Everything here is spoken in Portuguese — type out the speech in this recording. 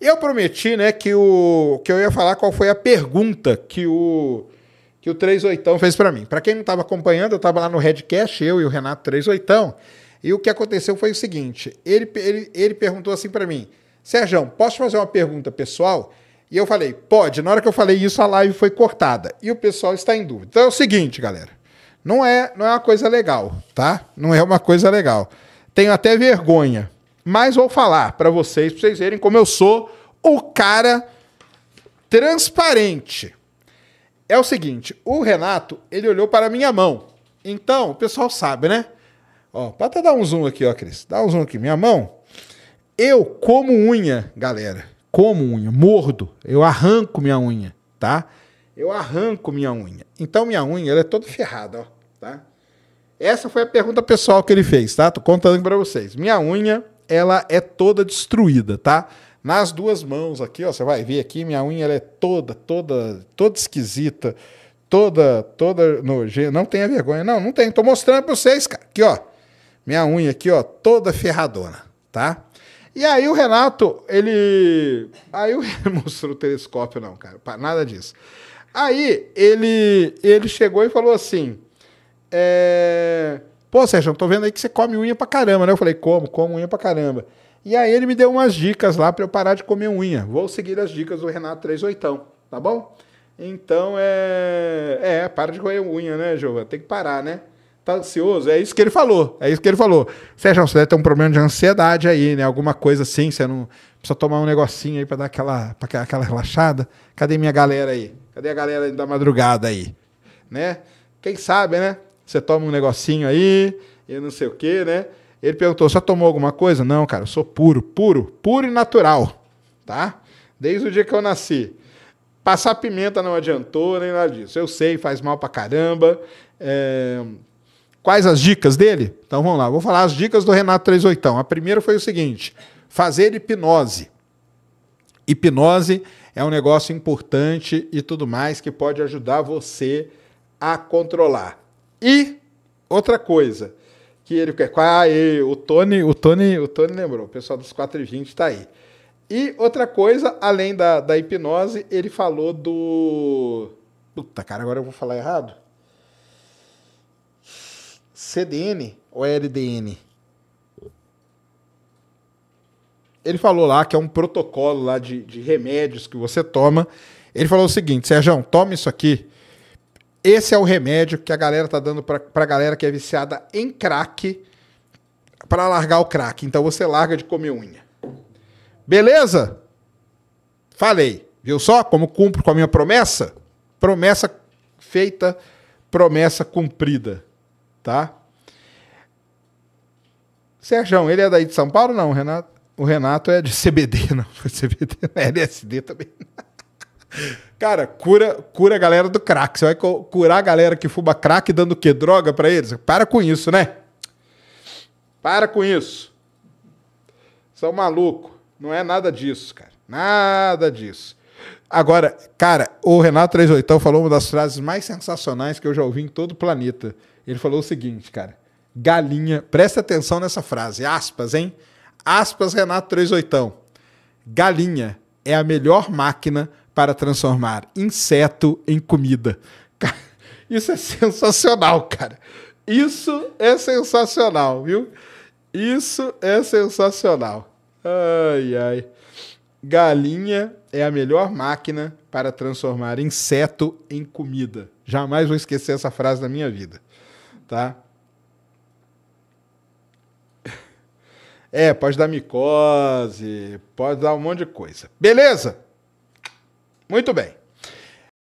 Eu prometi, né, que, o, que eu ia falar qual foi a pergunta que o que o 38 fez para mim. Para quem não estava acompanhando, eu estava lá no Redcast, eu e o Renato 38. E o que aconteceu foi o seguinte: ele, ele, ele perguntou assim para mim, Sérgio, posso fazer uma pergunta pessoal? E eu falei, pode. Na hora que eu falei isso, a live foi cortada. E o pessoal está em dúvida. Então é o seguinte, galera. Não é, não é uma coisa legal, tá? Não é uma coisa legal. Tenho até vergonha, mas vou falar para vocês, para vocês verem como eu sou o cara transparente. É o seguinte, o Renato, ele olhou para a minha mão. Então, o pessoal sabe, né? Ó, pode até dar um zoom aqui, ó, Cris. Dá um zoom aqui, minha mão. Eu como unha, galera. Como unha, mordo. Eu arranco minha unha, tá? Eu arranco minha unha. Então, minha unha, ela é toda ferrada, ó, tá? Essa foi a pergunta pessoal que ele fez, tá? Tô contando para vocês. Minha unha ela é toda destruída, tá? Nas duas mãos aqui, ó, você vai ver aqui, minha unha ela é toda, toda, toda esquisita, toda, toda nojenta. Não tenha vergonha, não, não tem. Tô mostrando para vocês, cara. Aqui, ó. Minha unha aqui, ó, toda ferradona, tá? E aí o Renato, ele. Aí o mostrou o telescópio, não, cara. Nada disso. Aí ele, ele chegou e falou assim. É... Pô, Sérgio, eu tô vendo aí que você come unha pra caramba, né? Eu falei, como, como unha pra caramba. E aí ele me deu umas dicas lá para eu parar de comer unha. Vou seguir as dicas do Renato 38, tá bom? Então é. É, para de comer unha, né, Giova? Tem que parar, né? Tá ansioso? É isso que ele falou. É isso que ele falou. Sérgio, você deve ter um problema de ansiedade aí, né? Alguma coisa assim, você não. Precisa tomar um negocinho aí para dar aquela, pra aquela relaxada. Cadê minha galera aí? Cadê a galera da madrugada aí? Né? Quem sabe, né? você toma um negocinho aí, e não sei o quê, né? Ele perguntou: só tomou alguma coisa? Não, cara, eu sou puro, puro, puro e natural, tá? Desde o dia que eu nasci. Passar pimenta não adiantou, nem nada disso. Eu sei, faz mal pra caramba. É... Quais as dicas dele? Então vamos lá, vou falar as dicas do Renato 38. A primeira foi o seguinte: fazer hipnose. Hipnose é um negócio importante e tudo mais que pode ajudar você a controlar. E outra coisa que ele quer. Ah, e, o Tony, o Tony, o Tony lembrou, o pessoal dos 420 está aí. E outra coisa, além da, da hipnose, ele falou do. Puta, cara, agora eu vou falar errado. CDN ou é LDN? Ele falou lá que é um protocolo lá de, de remédios que você toma. Ele falou o seguinte, Sérgio, toma isso aqui esse é o remédio que a galera tá dando pra, pra galera que é viciada em crack para largar o crack. Então você larga de comer unha. Beleza? Falei. Viu só como cumpro com a minha promessa? Promessa feita, promessa cumprida. Tá? Sérgio, ele é daí de São Paulo? Não, Renato. O Renato é de CBD, não. CBD não é LSD também. Cara, cura, cura a galera do crack. Você vai curar a galera que fuma crack dando o quê? Droga para eles? Para com isso, né? Para com isso. São é maluco. Não é nada disso, cara. Nada disso. Agora, cara, o Renato 38 falou uma das frases mais sensacionais que eu já ouvi em todo o planeta. Ele falou o seguinte, cara. Galinha, presta atenção nessa frase, aspas, hein? Aspas, Renato 38. Galinha é a melhor máquina para transformar inseto em comida. isso é sensacional, cara. Isso é sensacional, viu? Isso é sensacional. Ai, ai. Galinha é a melhor máquina para transformar inseto em comida. Jamais vou esquecer essa frase da minha vida, tá? É, pode dar micose, pode dar um monte de coisa. Beleza? Muito bem.